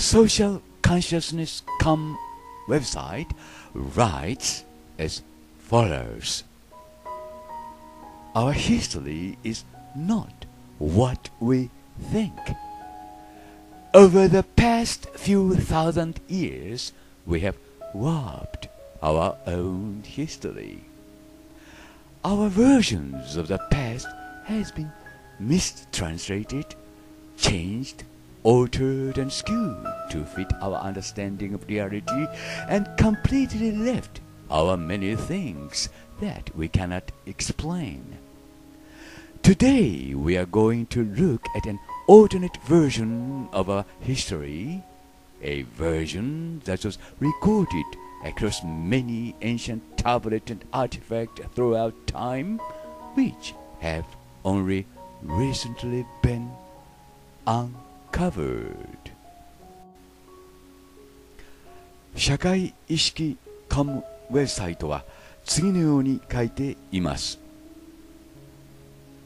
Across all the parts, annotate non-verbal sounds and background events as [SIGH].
Social Consciousness Com website writes as follows Our history is not what we think. Over the past few thousand years, we have warped our own history. Our versions of the past has been mistranslated, changed, altered and skewed to fit our understanding of reality and completely left our many things that we cannot explain. Today we are going to look at an alternate version of our history, a version that was recorded across many ancient tablets and artifacts throughout time, which have only recently been uncovered. covered 社会意識カムウェブサイトは次のように書いています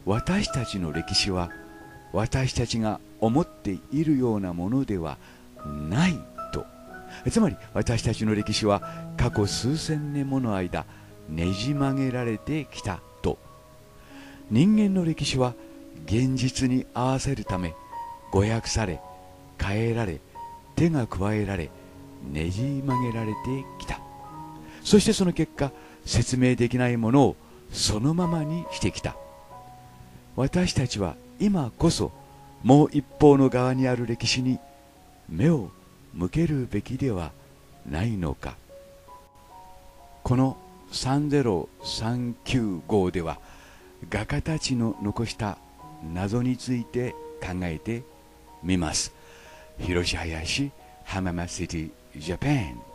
私たちの歴史は私たちが思っているようなものではないとつまり私たちの歴史は過去数千年もの間ねじ曲げられてきたと人間の歴史は現実に合わせるため誤訳され変えられ手が加えられねじ曲げられてきたそしてその結果説明できないものをそのままにしてきた私たちは今こそもう一方の側にある歴史に目を向けるべきではないのかこの30395では画家たちの残した謎について考えて見ます。広し林浜松シティジャパン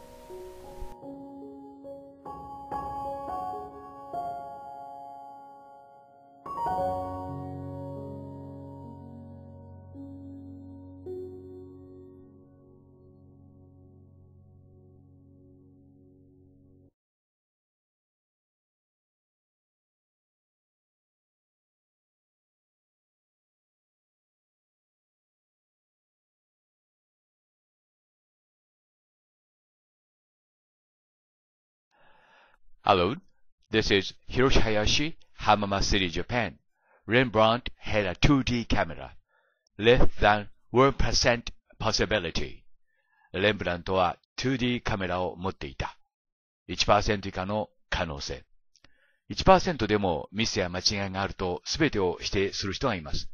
Hello, this is Hiroshi Hayashi, Hamama City, Japan. Rembrandt had a 2D camera. Less than 1% possibility. Rembrandt は 2D カメラを持っていた。1%以下の可能性。1%でもミスや間違いがあると全てを否定する人がいます。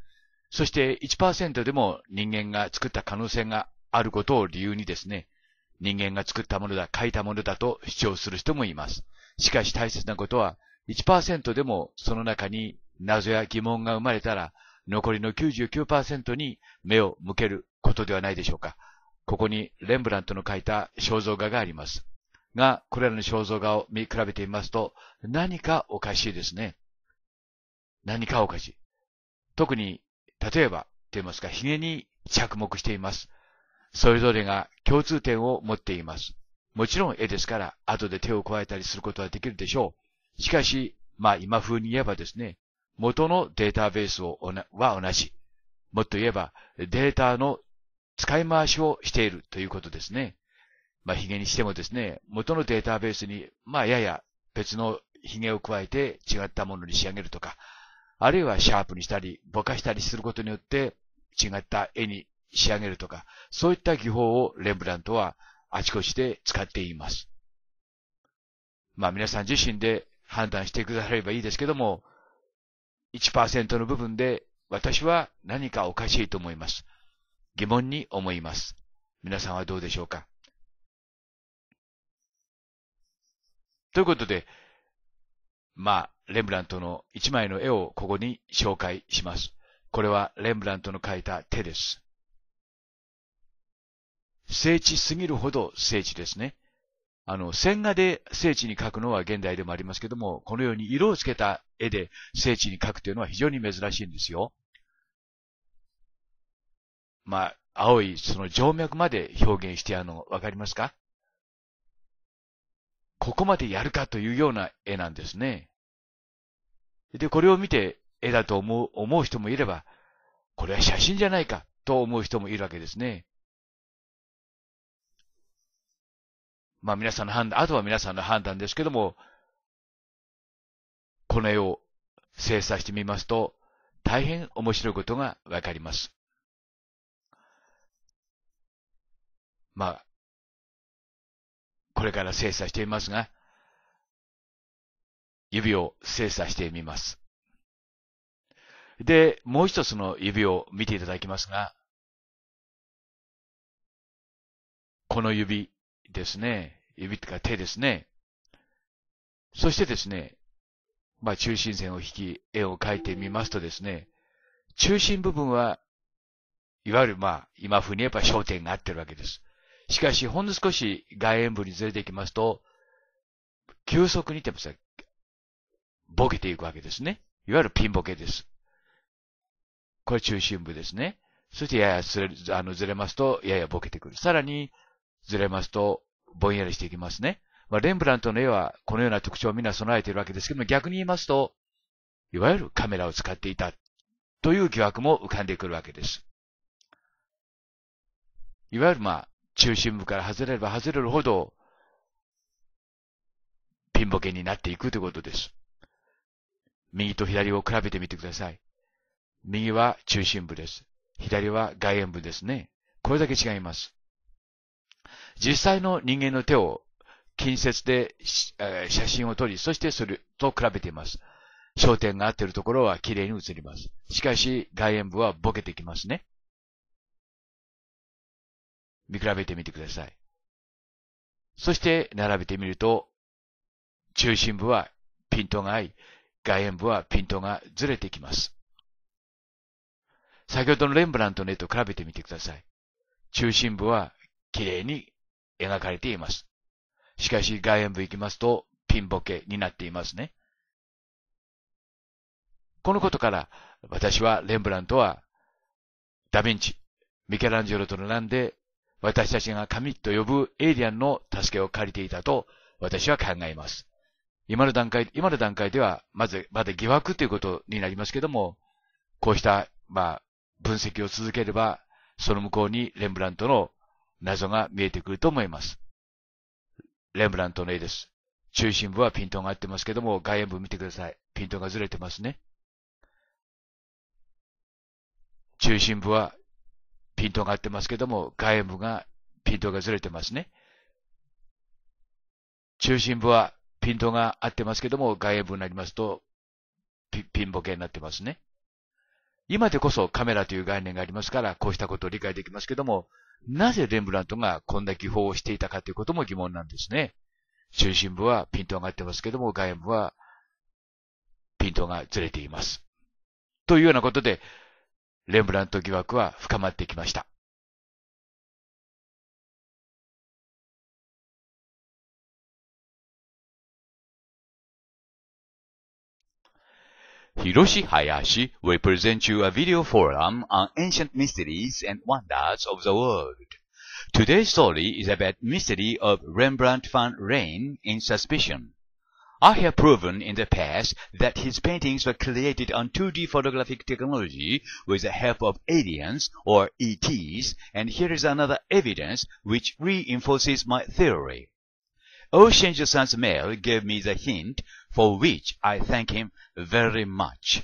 そして1%でも人間が作った可能性があることを理由にですね、人間が作ったものだ、書いたものだと主張する人もいます。しかし大切なことは、1%でもその中に謎や疑問が生まれたら、残りの99%に目を向けることではないでしょうか。ここにレンブラントの描いた肖像画があります。が、これらの肖像画を見比べてみますと、何かおかしいですね。何かおかしい。特に、例えば、と言いますか、髭に着目しています。それぞれが共通点を持っています。もちろん絵ですから、後で手を加えたりすることはできるでしょう。しかし、まあ今風に言えばですね、元のデータベースをは同じ。もっと言えば、データの使い回しをしているということですね。まあ、ヒゲにしてもですね、元のデータベースに、まあ、やや別のヒゲを加えて違ったものに仕上げるとか、あるいはシャープにしたり、ぼかしたりすることによって違った絵に仕上げるとか、そういった技法をレンブラントはあちこちで使っています。まあ皆さん自身で判断してくださればいいですけども、1%の部分で私は何かおかしいと思います。疑問に思います。皆さんはどうでしょうかということで、まあ、レンブラントの一枚の絵をここに紹介します。これはレンブラントの描いた手です。聖地すぎるほど聖地ですね。あの、線画で聖地に描くのは現代でもありますけども、このように色をつけた絵で聖地に描くというのは非常に珍しいんですよ。まあ、青いその静脈まで表現してあるのわかりますかここまでやるかというような絵なんですね。で、これを見て絵だと思う、思う人もいれば、これは写真じゃないかと思う人もいるわけですね。まあ皆さんの判断、あとは皆さんの判断ですけども、この絵を精査してみますと、大変面白いことがわかります。まあ、これから精査していますが、指を精査してみます。で、もう一つの指を見ていただきますが、この指、ですね、指ってか手ですね。そしてですね、まあ、中心線を引き、絵を描いてみますとですね、中心部分は、いわゆるまあ、今風に言えば焦点が合ってるわけです。しかし、ほんの少し外縁部にずれていきますと、急速にってさ、ボケていくわけですね。いわゆるピンボケです。これ中心部ですね。そしてややずれ、あのずれますと、ややボケてくる。さらに、ずれますと、ぼんやりしていきますね。まあ、レンブラントの絵はこのような特徴を皆備えているわけですけども、逆に言いますと、いわゆるカメラを使っていたという疑惑も浮かんでくるわけです。いわゆるまあ、中心部から外れれば外れるほど、ピンボケになっていくということです。右と左を比べてみてください。右は中心部です。左は外縁部ですね。これだけ違います。実際の人間の手を近接で写真を撮り、そしてそれと比べています。焦点が合っているところは綺麗に映ります。しかし、外縁部はボケてきますね。見比べてみてください。そして並べてみると、中心部はピントが合い、外縁部はピントがずれてきます。先ほどのレンブラントの絵と比べてみてください。中心部は綺麗に描かれています。しかし外縁部行きますとピンボケになっていますね。このことから私はレンブラントはダヴィンチ、ミケランジェロと並んで私たちが神と呼ぶエイリアンの助けを借りていたと私は考えます。今の段階、今の段階では、まず、まだ疑惑ということになりますけども、こうした、まあ、分析を続ければ、その向こうにレンブラントの謎が見えてくると思います。レンブラントの絵です。中心部はピントが合ってますけども、外縁部見てください。ピントがずれてますね。中心部はピントが合ってますけども、外縁部がピントがずれてますね。中心部はピントが合ってますけども、外縁部になりますとピ、ピンボケになってますね。今でこそカメラという概念がありますから、こうしたことを理解できますけども、なぜレンブラントがこんな技法をしていたかということも疑問なんですね。中心部はピント上がってますけども、外部はピントがずれています。というようなことで、レンブラント疑惑は深まってきました。Hiroshi Hayashi will present you a video forum on ancient mysteries and wonders of the world. Today's story is about mystery of Rembrandt van Rijn in Suspicion. I have proven in the past that his paintings were created on 2D photographic technology with the help of aliens or ETs, and here is another evidence which reinforces my theory. Oshinji-san's mail gave me the hint for which I thank him very much.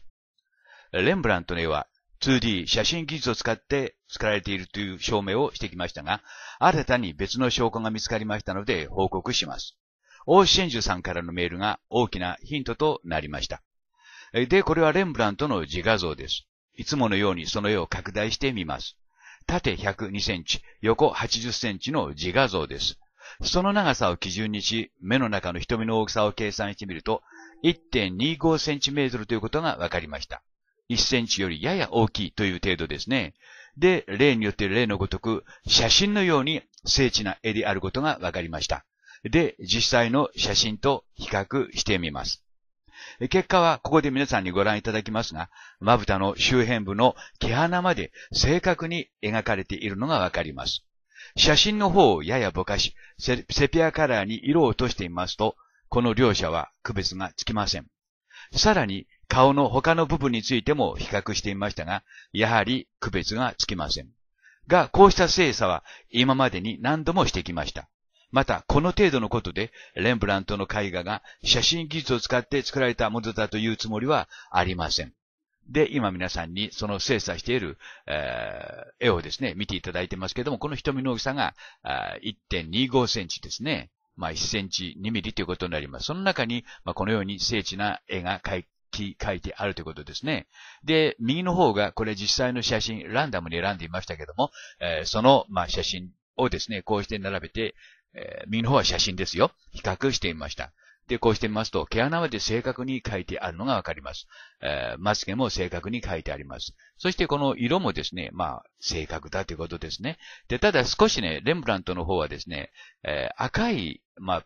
レンブラントの絵は 2D 写真技術を使って作られているという証明をしてきましたが、新たに別の証拠が見つかりましたので報告します。オーシェンジュさんからのメールが大きなヒントとなりました。で、これはレンブラントの自画像です。いつものようにその絵を拡大してみます。縦102センチ、横80センチの自画像です。その長さを基準にし、目の中の瞳の大きさを計算してみると、1.25cm ということが分かりました。1センチよりやや大きいという程度ですね。で、例によって例のごとく、写真のように精緻な絵であることが分かりました。で、実際の写真と比較してみます。結果はここで皆さんにご覧いただきますが、まぶたの周辺部の毛穴まで正確に描かれているのがわかります。写真の方をややぼかし、セピアカラーに色を落としてみますと、この両者は区別がつきません。さらに、顔の他の部分についても比較していましたが、やはり区別がつきません。が、こうした精査は今までに何度もしてきました。また、この程度のことで、レンブラントの絵画が写真技術を使って作られたものだというつもりはありません。で、今皆さんにその精査している、えー、絵をですね、見ていただいてますけども、この瞳の大きさが1.25センチですね。まあ、1センチ2ミリということになります。その中に、まあ、このように精緻な絵が描いいてあるということですね。で、右の方が、これ実際の写真、ランダムに選んでいましたけども、えー、その、まあ、写真をですね、こうして並べて、えー、右の方は写真ですよ。比較してみました。で、こうしてみますと、毛穴まで正確に書いてあるのがわかります。えー、まつ毛も正確に書いてあります。そしてこの色もですね、まあ、正確だということですね。で、ただ少しね、レンブラントの方はですね、えー、赤い、まあ、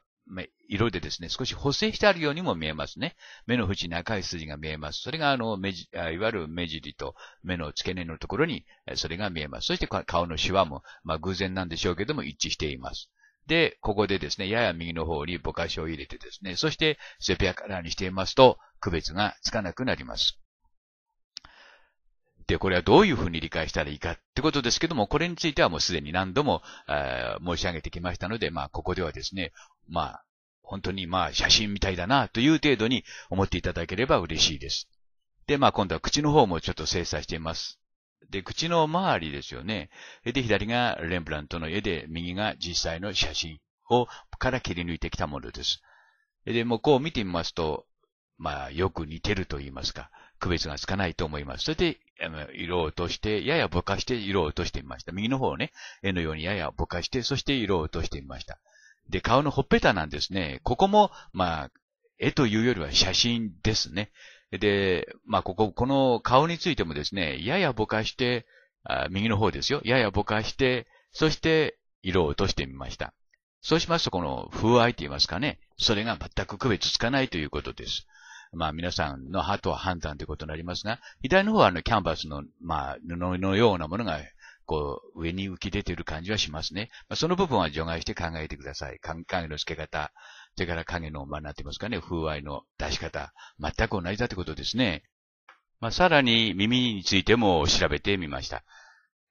色でですね、少し補正してあるようにも見えますね。目の縁に赤い筋が見えます。それが、あの、目じ、いわゆる目尻と目の付け根のところに、それが見えます。そして顔のシワも、まあ偶然なんでしょうけども一致しています。で、ここでですね、やや右の方にぼかしを入れてですね、そしてセピアカラーにしていますと、区別がつかなくなります。で、これはどういうふうに理解したらいいかってことですけども、これについてはもうすでに何度も、えー、申し上げてきましたので、まあ、ここではですね、まあ、本当にまあ、写真みたいだなという程度に思っていただければ嬉しいです。で、まあ、今度は口の方もちょっと精査しています。で、口の周りですよね。で、左がレンブラントの絵で、右が実際の写真を、から切り抜いてきたものです。で、もうこう見てみますと、まあ、よく似てると言いますか、区別がつかないと思います。それで、色を落として、ややぼかして色を落としてみました。右の方をね、絵のようにややぼかして、そして色を落としてみました。で、顔のほっぺたなんですね。ここも、まあ、絵というよりは写真ですね。で、まあ、ここ、この顔についてもですね、ややぼかして、あ右の方ですよ。ややぼかして、そして色を落としてみました。そうしますと、この風合いと言いますかね、それが全く区別つかないということです。まあ皆さんの歯とは判断ということになりますが、左の方はあのキャンバスの、まあ布のようなものがこう、上に浮き出てる感じはしますね。まあ、その部分は除外して考えてください。影の付け方、それから影の、まあ、なんて言いますかね、風合いの出し方、全く同じだってことですね。まあ、さらに耳についても調べてみました。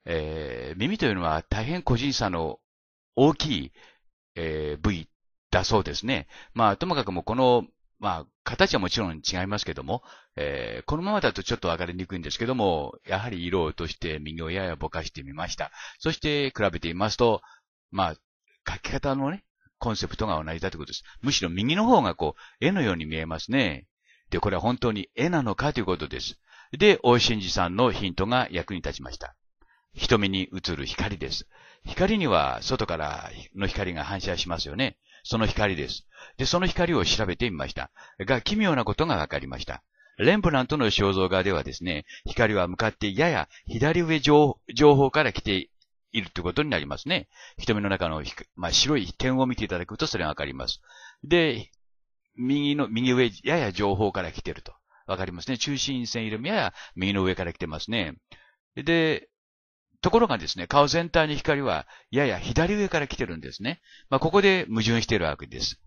えー、耳というのは大変個人差の大きい、えー、部位だそうですね。まあ、ともかくもこのまあ、形はもちろん違いますけども、えー、このままだとちょっとわかりにくいんですけども、やはり色を落として右をややぼかしてみました。そして比べてみますと、まあ、書き方のね、コンセプトが同じだということです。むしろ右の方がこう、絵のように見えますね。で、これは本当に絵なのかということです。で、大新寺さんのヒントが役に立ちました。瞳に映る光です。光には外からの光が反射しますよね。その光です。で、その光を調べてみました。が、奇妙なことが分かりました。レンブラントの肖像画ではですね、光は向かってやや左上情報から来ているということになりますね。瞳の中の、まあ、白い点を見ていただくとそれがわかります。で、右の、右上、やや情報から来ていると。わかりますね。中心線よりもやや右の上から来てますね。で、ところがですね、顔全体の光はやや左上から来てるんですね。まあ、ここで矛盾しているわけです。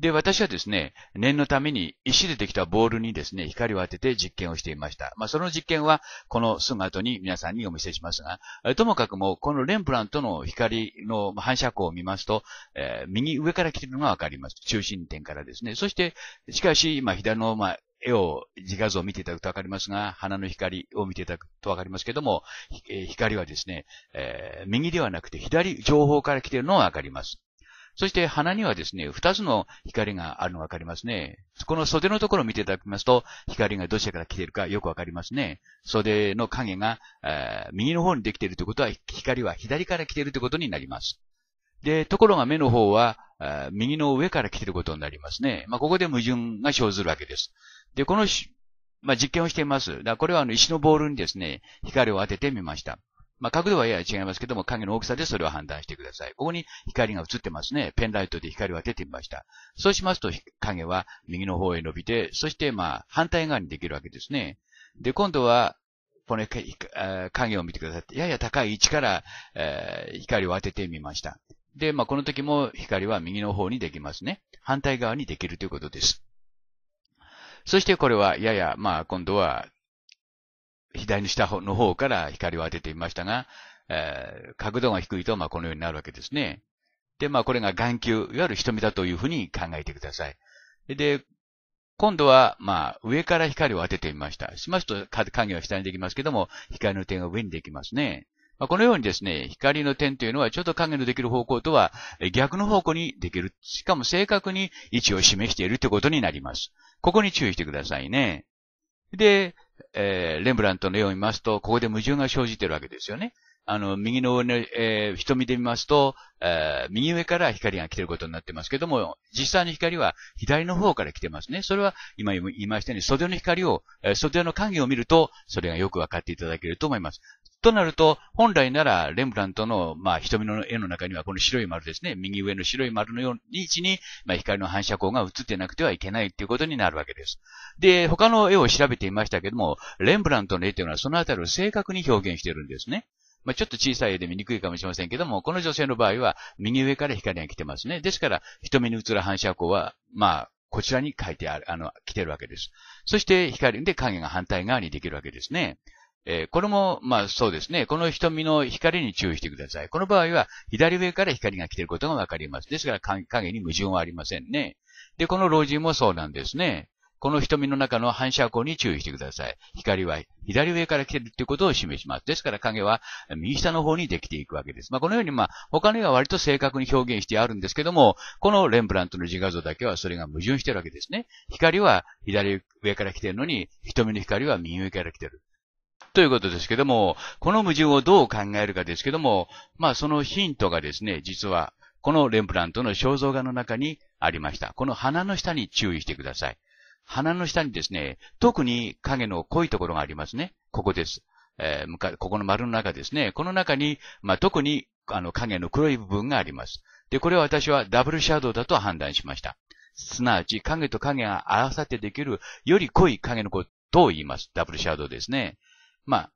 で、私はですね、念のために石でできたボールにですね、光を当てて実験をしていました。まあ、その実験は、このすぐ後に皆さんにお見せしますが、ともかくも、このレンブラントの光の反射光を見ますと、えー、右上から来ているのがわかります。中心点からですね。そして、しかし、まあ、左の、まあ、絵を、自画像を見ていただくとわかりますが、花の光を見ていただくとわかりますけども、えー、光はですね、えー、右ではなくて左情報から来ているのがわかります。そして花にはですね、二つの光があるのがわかりますね。この袖のところを見ていただきますと、光がどちらから来ているかよくわかりますね。袖の影が、えー、右の方にできているということは、光は左から来ているということになります。で、ところが目の方は、右の上から来ていることになりますね。まあ、ここで矛盾が生ずるわけです。で、このまあ、実験をしています。だこれはあの石のボールにですね、光を当ててみました。まあ、角度はやや違いますけども、影の大きさでそれを判断してください。ここに光が映ってますね。ペンライトで光を当ててみました。そうしますと、影は右の方へ伸びて、そして、ま反対側にできるわけですね。で、今度は、この影を見てくださって、やや高い位置から、えー、光を当ててみました。で、まあ、この時も光は右の方にできますね。反対側にできるということです。そしてこれは、やや、まあ、今度は、左の下の方から光を当ててみましたが、えー、角度が低いと、まあ、このようになるわけですね。で、まあ、これが眼球、いわゆる瞳だというふうに考えてください。で、今度は、まあ、上から光を当ててみました。しますと、影は下にできますけども、光の点が上にできますね。まあ、このようにですね、光の点というのはちょっと影のできる方向とは逆の方向にできる。しかも正確に位置を示しているということになります。ここに注意してくださいね。で、えー、レンブラントの絵を見ますと、ここで矛盾が生じているわけですよね。あの、右の、ね、えー、瞳で見ますと、えー、右上から光が来ていることになってますけども、実際の光は左の方から来てますね。それは今言いましたように、袖の光を、えー、袖の影を見ると、それがよくわかっていただけると思います。となると、本来なら、レンブラントの、まあ、瞳の絵の中には、この白い丸ですね、右上の白い丸のように位置に、まあ、光の反射光が映ってなくてはいけないということになるわけです。で、他の絵を調べていましたけども、レンブラントの絵というのは、そのあたりを正確に表現しているんですね。まあ、ちょっと小さい絵で見にくいかもしれませんけども、この女性の場合は、右上から光が来てますね。ですから、瞳に映る反射光は、まあ、こちらに書いてある、あの、来てるわけです。そして光で影が反対側にできるわけですね。えー、これも、まあそうですね。この瞳の光に注意してください。この場合は、左上から光が来ていることがわかります。ですから、影に矛盾はありませんね。で、この老人もそうなんですね。この瞳の中の反射光に注意してください。光は左上から来ているということを示します。ですから影は右下の方にできていくわけです。まあ、このようにまあ、他の絵は割と正確に表現してあるんですけども、このレンブラントの自画像だけはそれが矛盾してるわけですね。光は左上から来ているのに、瞳の光は右上から来ている。ということですけども、この矛盾をどう考えるかですけども、まあそのヒントがですね、実は、このレンプラントの肖像画の中にありました。この鼻の下に注意してください。鼻の下にですね、特に影の濃いところがありますね。ここです。えー、ここの丸の中ですね。この中に、まあ、特に、あの、影の黒い部分があります。で、これは私はダブルシャドウだと判断しました。すなわち、影と影が合わさってできる、より濃い影のことを言います。ダブルシャドウですね。まあ、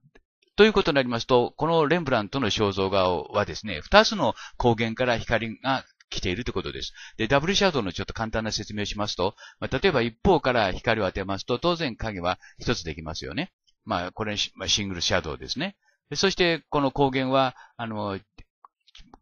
ということになりますと、このレンブラントの肖像画はですね、二つの光源から光が来ているということです。で、ダブルシャドウのちょっと簡単な説明をしますと、まあ、例えば一方から光を当てますと、当然影は一つできますよね。まあ、これ、まあ、シングルシャドウですね。そして、この光源は、あの、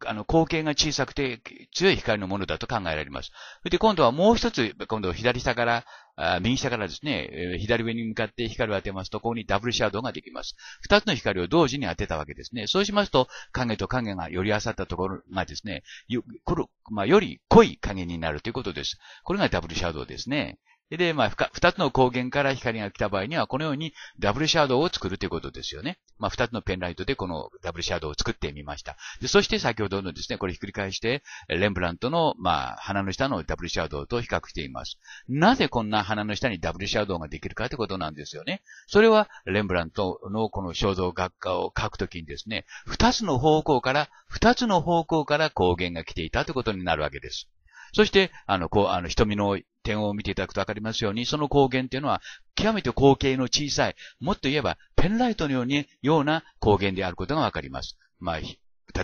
あの、光景が小さくて強い光のものだと考えられます。それで今度はもう一つ、今度左下から、あ右下からですね、左上に向かって光を当てますと、ここにダブルシャドウができます。二つの光を同時に当てたわけですね。そうしますと、影と影が寄りあさったところがですね、よ、これ、まあ、より濃い影になるということです。これがダブルシャドウですね。で、まあ、二つの光源から光が来た場合には、このようにダブルシャドウを作るということですよね。まあ、二つのペンライトでこのダブルシャドウを作ってみました。でそして先ほどのですね、これひっくり返して、レンブラントの、まあ、鼻の下のダブルシャドウと比較しています。なぜこんな鼻の下にダブルシャドウができるかってことなんですよね。それは、レンブラントのこの肖像学科を描くときにですね、二つの方向から、二つの方向から光源が来ていたということになるわけです。そして、あの、こう、あの、瞳の点を見ていただくとわかりますように、その光源っていうのは、極めて光景の小さい、もっと言えば、ペンライトのように、ような光源であることがわかります。まあ、例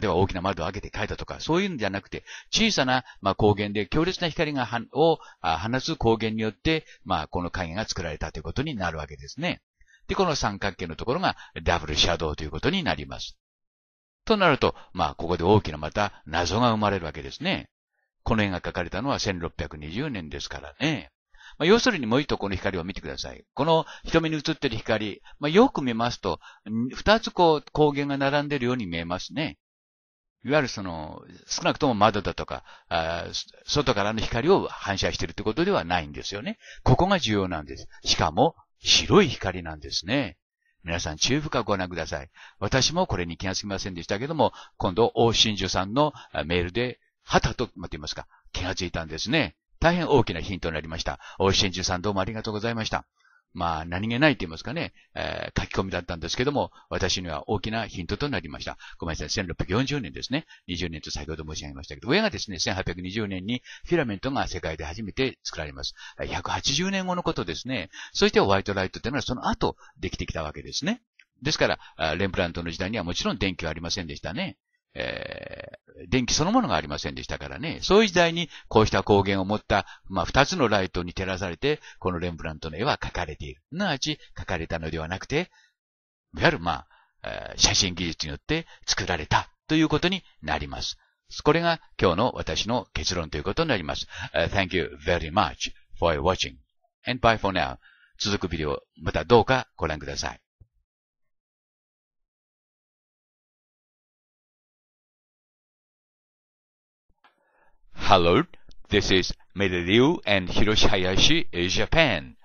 えば大きな窓を開けて書いたとか、そういうんじゃなくて、小さな、まあ、光源で強烈な光がを放つ光源によって、まあ、この影が作られたということになるわけですね。で、この三角形のところがダブルシャドウということになります。となると、まあ、ここで大きなまた謎が生まれるわけですね。この絵が描かれたのは1620年ですからね。まあ、要するにもう一度この光を見てください。この瞳に映ってる光、まあ、よく見ますと、二つこう光源が並んでるように見えますね。いわゆるその、少なくとも窓だとか、外からの光を反射しているってことではないんですよね。ここが重要なんです。しかも、白い光なんですね。皆さん、中深くご覧ください。私もこれに気がつきませんでしたけども、今度、大真珠さんのメールではたと、まと言いますか、気がついたんですね。大変大きなヒントになりました。大石千住さんどうもありがとうございました。まあ、何気ないと言いますかね、えー、書き込みだったんですけども、私には大きなヒントとなりました。ごめんなさい、1640年ですね。20年と先ほど申し上げましたけど、親がですね、1820年にフィラメントが世界で初めて作られます。180年後のことですね。そしてホワイトライトというのはその後できてきたわけですね。ですから、レンブラントの時代にはもちろん電気はありませんでしたね。えー、電気そのものがありませんでしたからね。そういう時代にこうした光源を持った、まあ、二つのライトに照らされて、このレンブラントの絵は描かれている。すなわち、描かれたのではなくて、いわゆる、まあ、写真技術によって作られたということになります。これが今日の私の結論ということになります。Uh, thank you very much for watching. And bye for now. 続くビデオ、またどうかご覧ください。Hello, this is Mei Liu and Hiroshi Hayashi, Japan.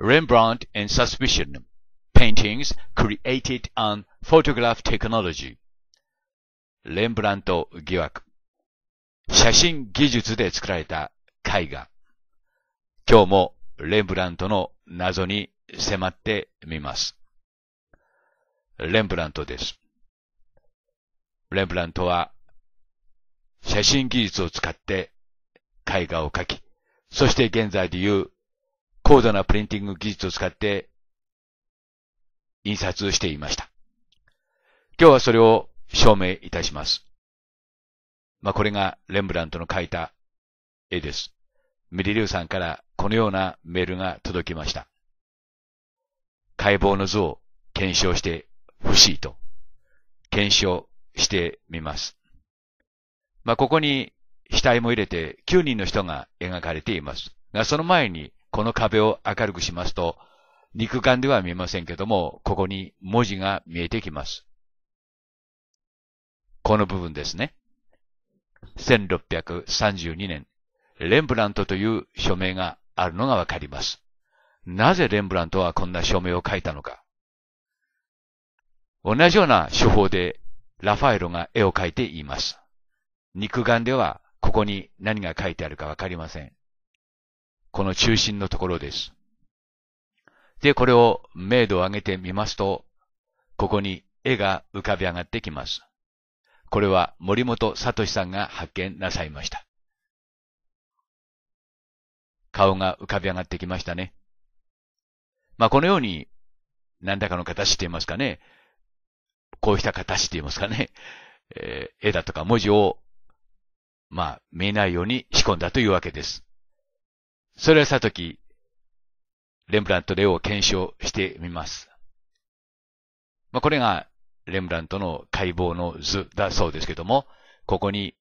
Rembrandt and Suspicion. Paintings created on photograph technology. レンブラント疑惑。写真技術で作られた絵画。今日もレンブラントの謎に迫ってみます。レンブラントです。レンブラントは写真技術を使って絵画を描き、そして現在でいう高度なプリンティング技術を使って印刷していました。今日はそれを証明いたします。まあ、これがレンブラントの描いた絵です。ミリリュウさんからこのようなメールが届きました。解剖の図を検証してほしいと、検証してみます。まあ、ここに額も入れて9人の人が描かれています。が、その前にこの壁を明るくしますと、肉眼では見えませんけども、ここに文字が見えてきます。この部分ですね。1632年、レンブラントという署名があるのがわかります。なぜレンブラントはこんな署名を書いたのか。同じような手法でラファエロが絵を描いています。肉眼ではここに何が書いてあるかわかりません。この中心のところです。で、これを明度を上げてみますと、ここに絵が浮かび上がってきます。これは森本聡さんが発見なさいました。顔が浮かび上がってきましたね。まあ、このように、何らかの形って言いますかね、こうした形って言いますかね、えー、絵だとか文字をまあ、見えないように仕込んだというわけです。それはさとき、レンブラント・レオを検証してみます。まあ、これがレンブラントの解剖の図だそうですけども、ここに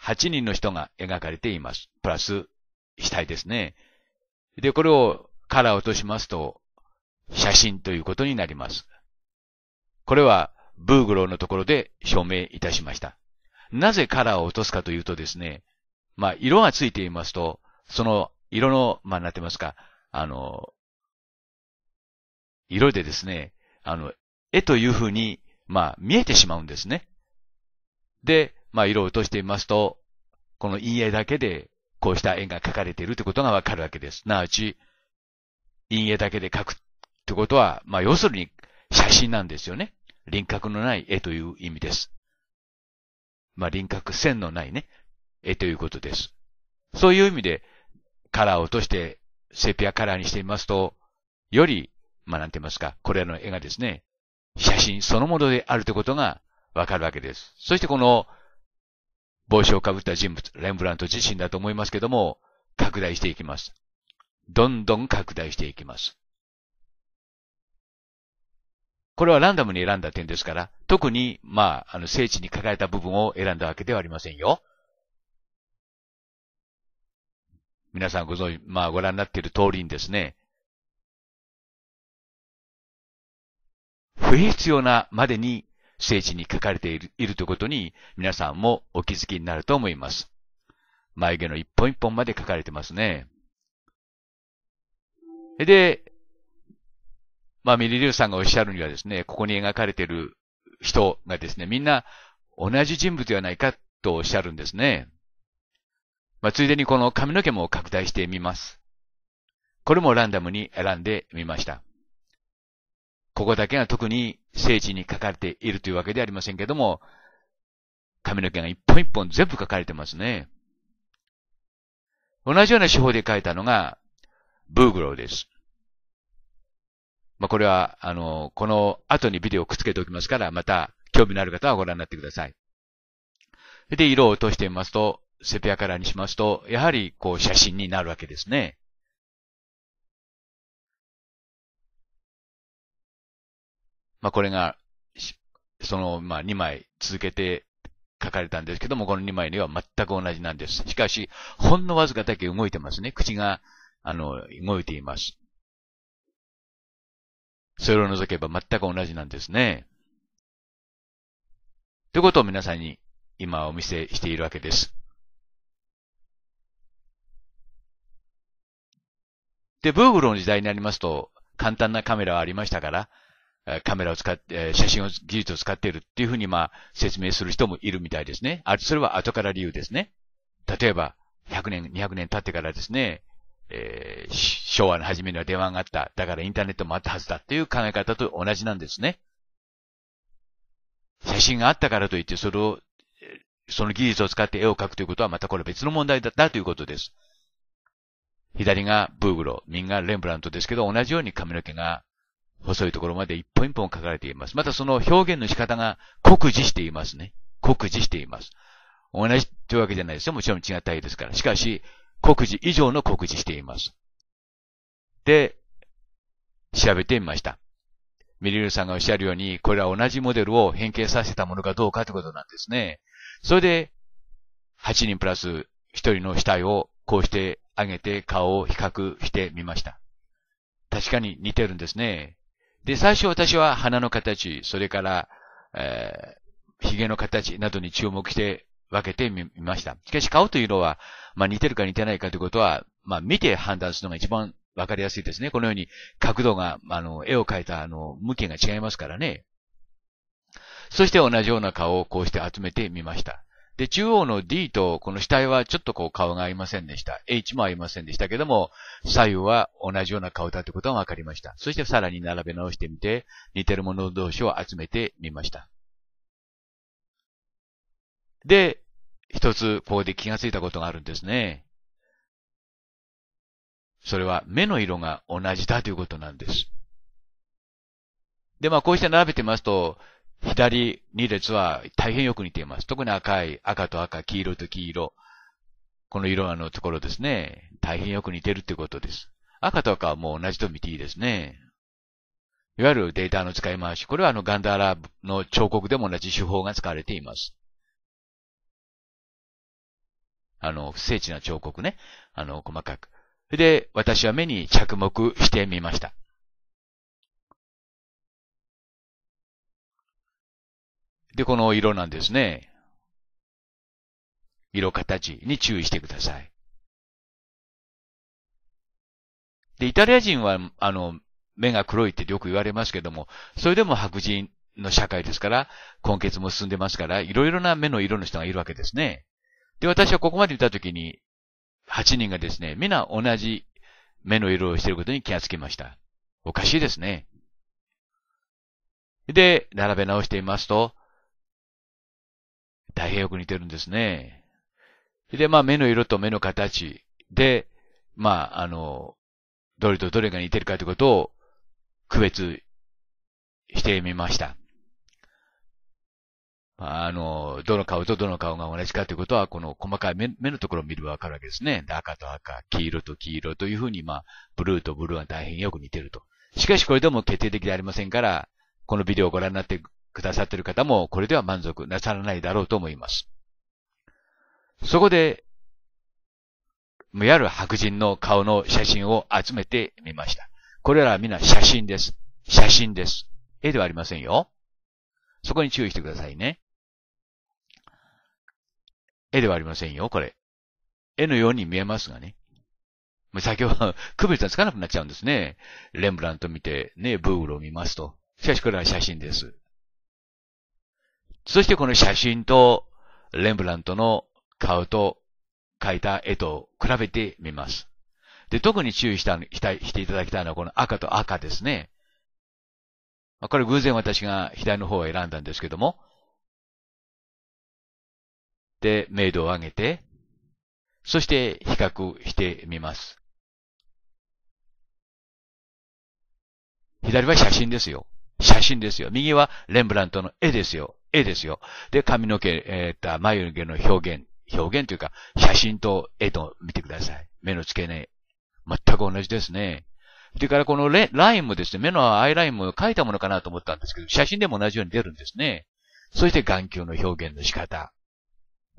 8人の人が描かれています。プラス、死体ですね。で、これをカラー落としますと、写真ということになります。これは、ブーグローのところで証明いたしました。なぜカラーを落とすかというとですね、まあ、色がついていますと、その色の、まあ、なってますか、あの、色でですね、あの、絵というふうに、まあ、見えてしまうんですね。で、まあ、色を落としていますと、この陰影だけで、こうした絵が描かれているということがわかるわけです。なわち、陰影だけで描くってことは、まあ、要するに写真なんですよね。輪郭のない絵という意味です。まあ、輪郭線のないね、絵ということです。そういう意味で、カラーを落としてセピアカラーにしてみますと、より、まあ、なんて言いますか、これらの絵がですね、写真そのものであるということがわかるわけです。そしてこの、帽子をかぶった人物、レンブラント自身だと思いますけども、拡大していきます。どんどん拡大していきます。これはランダムに選んだ点ですから、特に、まあ、あの、聖地に書かれた部分を選んだわけではありませんよ。皆さんご存知、まあ、ご覧になっている通りにですね、不必要なまでに聖地に書かれているいるということに、皆さんもお気づきになると思います。眉毛の一本一本まで書かれてますね。で、まあ、ミリリュウさんがおっしゃるにはですね、ここに描かれている人がですね、みんな同じ人物ではないかとおっしゃるんですね。まあ、ついでにこの髪の毛も拡大してみます。これもランダムに選んでみました。ここだけが特に聖地に書かれているというわけではありませんけども、髪の毛が一本一本全部書かれてますね。同じような手法で書いたのが、ブーグローです。まあ、これは、あの、この後にビデオをくっつけておきますから、また興味のある方はご覧になってください。で、色を落としてみますと、セピアカラーにしますと、やはり、こう、写真になるわけですね。まあ、これが、その、まあ、2枚続けて書かれたんですけども、この2枚には全く同じなんです。しかし、ほんのわずかだけ動いてますね。口が、あの、動いています。それを除けば全く同じなんですね。ということを皆さんに今お見せしているわけです。で、ブーグルの時代になりますと、簡単なカメラはありましたから、カメラを使って、写真を、技術を使っているっていうふうに、まあ、説明する人もいるみたいですね。あ、それは後から理由ですね。例えば、100年、200年経ってからですね、えー、昭和の初めには電話があった。だからインターネットもあったはずだっていう考え方と同じなんですね。写真があったからといって、それを、その技術を使って絵を描くということはまたこれ別の問題だったということです。左がブーグロ、右がレンブラントですけど、同じように髪の毛が細いところまで一本一本描かれています。またその表現の仕方が酷似していますね。酷似しています。同じというわけじゃないですよ。もちろん違った絵ですから。しかし、告示以上の告示しています。で、調べてみました。ミリルさんがおっしゃるように、これは同じモデルを変形させたものかどうかということなんですね。それで、8人プラス1人の死体をこうして上げて顔を比較してみました。確かに似てるんですね。で、最初私は鼻の形、それから、えー、髭の形などに注目して分けてみました。しかし顔というのは、まあ、似てるか似てないかということは、まあ、見て判断するのが一番わかりやすいですね。このように角度が、あの、絵を描いたあの、向きが違いますからね。そして同じような顔をこうして集めてみました。で、中央の D とこの死体はちょっとこう顔が合いませんでした。H も合いませんでしたけども、左右は同じような顔だということがわかりました。そしてさらに並べ直してみて、似てるもの同士を集めてみました。で、一つここで気がついたことがあるんですね。それは目の色が同じだということなんです。で、まあこうして並べてますと、左2列は大変よく似ています。特に赤い、赤と赤、黄色と黄色。この色のところですね。大変よく似てるということです。赤と赤はもう同じと見ていいですね。いわゆるデータの使い回し。これはあのガンダーラの彫刻でも同じ手法が使われています。あの、不精緻な彫刻ね。あの、細かく。で、私は目に着目してみました。で、この色なんですね。色形に注意してください。で、イタリア人は、あの、目が黒いってよく言われますけども、それでも白人の社会ですから、根血も進んでますから、いろいろな目の色の人がいるわけですね。で、私はここまで見たときに、8人がですね、皆同じ目の色をしていることに気がつきました。おかしいですね。で、並べ直してみますと、大変よく似てるんですね。で、まあ目の色と目の形で、まああの、どれとどれが似てるかということを区別してみました。あの、どの顔とどの顔が同じかということは、この細かい目目のところを見るわかるわけですね。赤と赤、黄色と黄色というふうに、まあ、ブルーとブルーは大変よく似てると。しかしこれでも決定的でありませんから、このビデオをご覧になってくださっている方も、これでは満足なさらないだろうと思います。そこで、いわゆる白人の顔の写真を集めてみました。これらは皆写真です。写真です。絵ではありませんよ。そこに注意してくださいね。絵ではありませんよ、これ。絵のように見えますがね。先ほど [LAUGHS] 区別がつかなくなっちゃうんですね。レンブラント見て、ね、ブーグルを見ますと。しかしこれは写真です。そしてこの写真と、レンブラントの顔と描いた絵と比べてみます。で、特に注意したしていただきたいのはこの赤と赤ですね。これ偶然私が左の方を選んだんですけども、って明度を上げて、そして比較してみます。左は写真ですよ。写真ですよ。右はレンブラントの絵ですよ。絵ですよ。で、髪の毛、えー、っと、眉毛の表現、表現というか、写真と絵と見てください。目の付け根。全く同じですね。それからこのレラインもですね、目のアイラインも描いたものかなと思ったんですけど、写真でも同じように出るんですね。そして眼球の表現の仕方。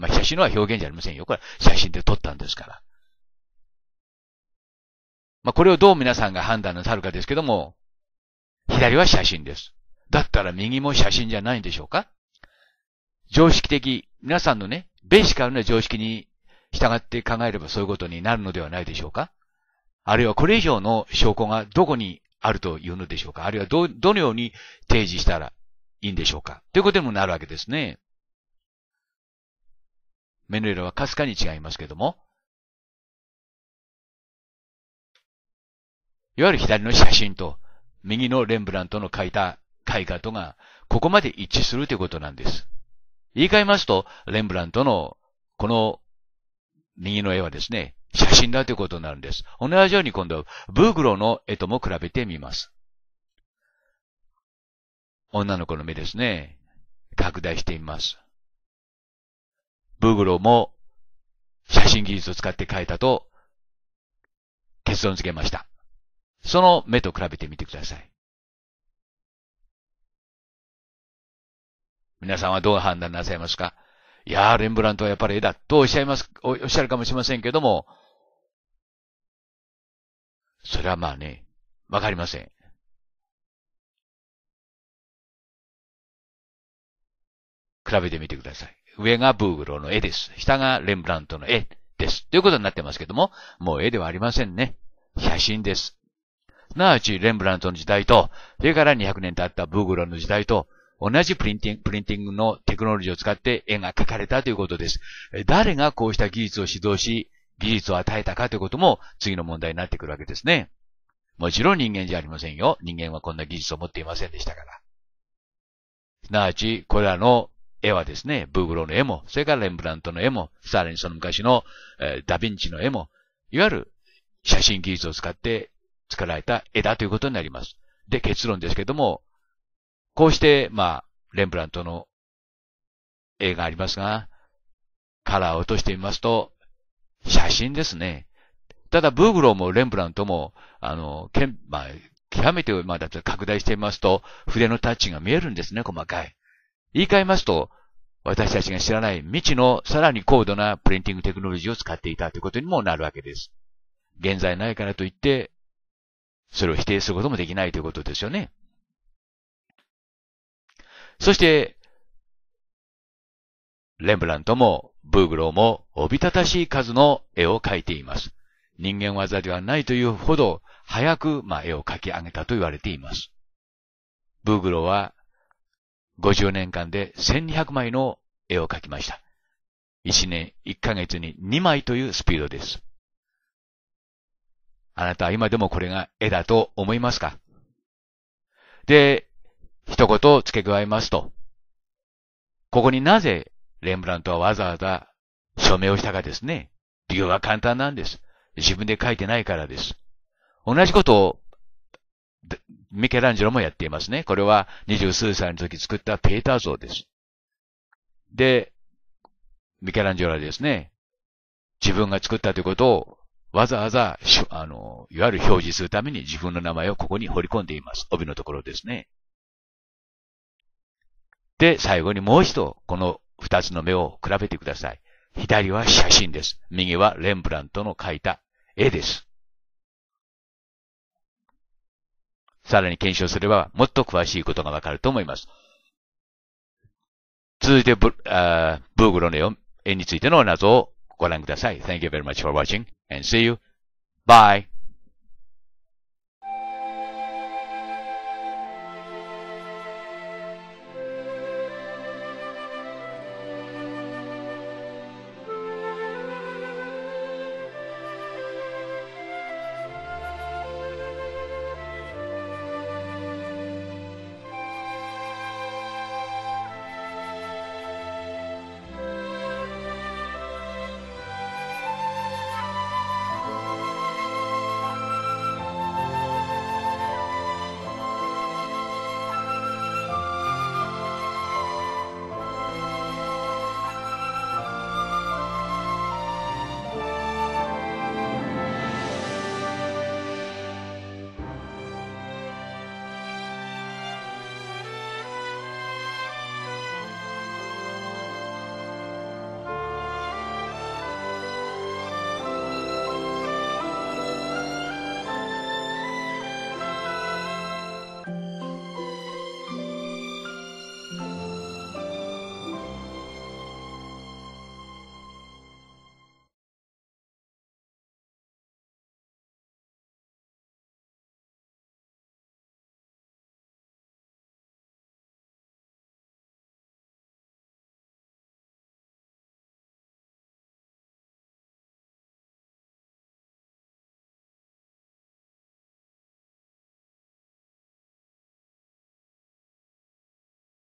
まあ、写真のは表現じゃありませんよ。これ写真で撮ったんですから。まあ、これをどう皆さんが判断なさるかですけども、左は写真です。だったら右も写真じゃないんでしょうか常識的、皆さんのね、ベーシカルな常識に従って考えればそういうことになるのではないでしょうかあるいはこれ以上の証拠がどこにあるというのでしょうかあるいはど、どのように提示したらいいんでしょうかということにもなるわけですね。メヌエラはかすかに違いますけども、いわゆる左の写真と右のレンブラントの描いた絵画とがここまで一致するということなんです。言い換えますと、レンブラントのこの右の絵はですね、写真だということになるんです。同じように今度はブーグロの絵とも比べてみます。女の子の目ですね。拡大してみます。ブーグロも写真技術を使って描いたと結論付けました。その目と比べてみてください。皆さんはどう判断なさいますかいやー、レンブラントはやっぱり絵だとおっしゃいます、おっしゃるかもしれませんけども、それはまあね、わかりません。比べてみてください。上がブーグロの絵です。下がレンブラントの絵です。ということになってますけども、もう絵ではありませんね。写真です。すなわち、レンブラントの時代と、それから200年経ったブーグロの時代と、同じプリンティング、プリンティングのテクノロジーを使って絵が描かれたということです。誰がこうした技術を指導し、技術を与えたかということも次の問題になってくるわけですね。もちろん人間じゃありませんよ。人間はこんな技術を持っていませんでしたから。すなわち、これらの絵はですね、ブーグローの絵も、それからレンブラントの絵も、さらにその昔の、えー、ダヴィンチの絵も、いわゆる写真技術を使って作られた絵だということになります。で、結論ですけども、こうして、まあ、レンブラントの絵がありますが、カラーを落としてみますと、写真ですね。ただ、ブーグローもレンブラントも、あの、けんまあ、極めて、まあ、だって拡大してみますと、筆のタッチが見えるんですね、細かい。言い換えますと、私たちが知らない未知のさらに高度なプリンティングテクノロジーを使っていたということにもなるわけです。現在ないからといって、それを否定することもできないということですよね。そして、レンブラントもブーグローもおびただしい数の絵を描いています。人間技ではないというほど早く、まあ、絵を描き上げたと言われています。ブーグローは50年間で1200枚の絵を描きました。1年1ヶ月に2枚というスピードです。あなたは今でもこれが絵だと思いますかで、一言付け加えますと、ここになぜレンブラントはわざわざ署名をしたかですね。理由は簡単なんです。自分で書いてないからです。同じことをミケランジェロもやっていますね。これは二十数歳の時作ったペーター像です。で、ミケランジェロはですね、自分が作ったということをわざわざ、あの、いわゆる表示するために自分の名前をここに彫り込んでいます。帯のところですね。で、最後にもう一度、この二つの目を比べてください。左は写真です。右はレンブラントの描いた絵です。さらに検証すれば、もっと詳しいことがわかると思います。続いてブ、あブーグロの絵についての謎をご覧ください。Thank you very much for watching and see you. Bye.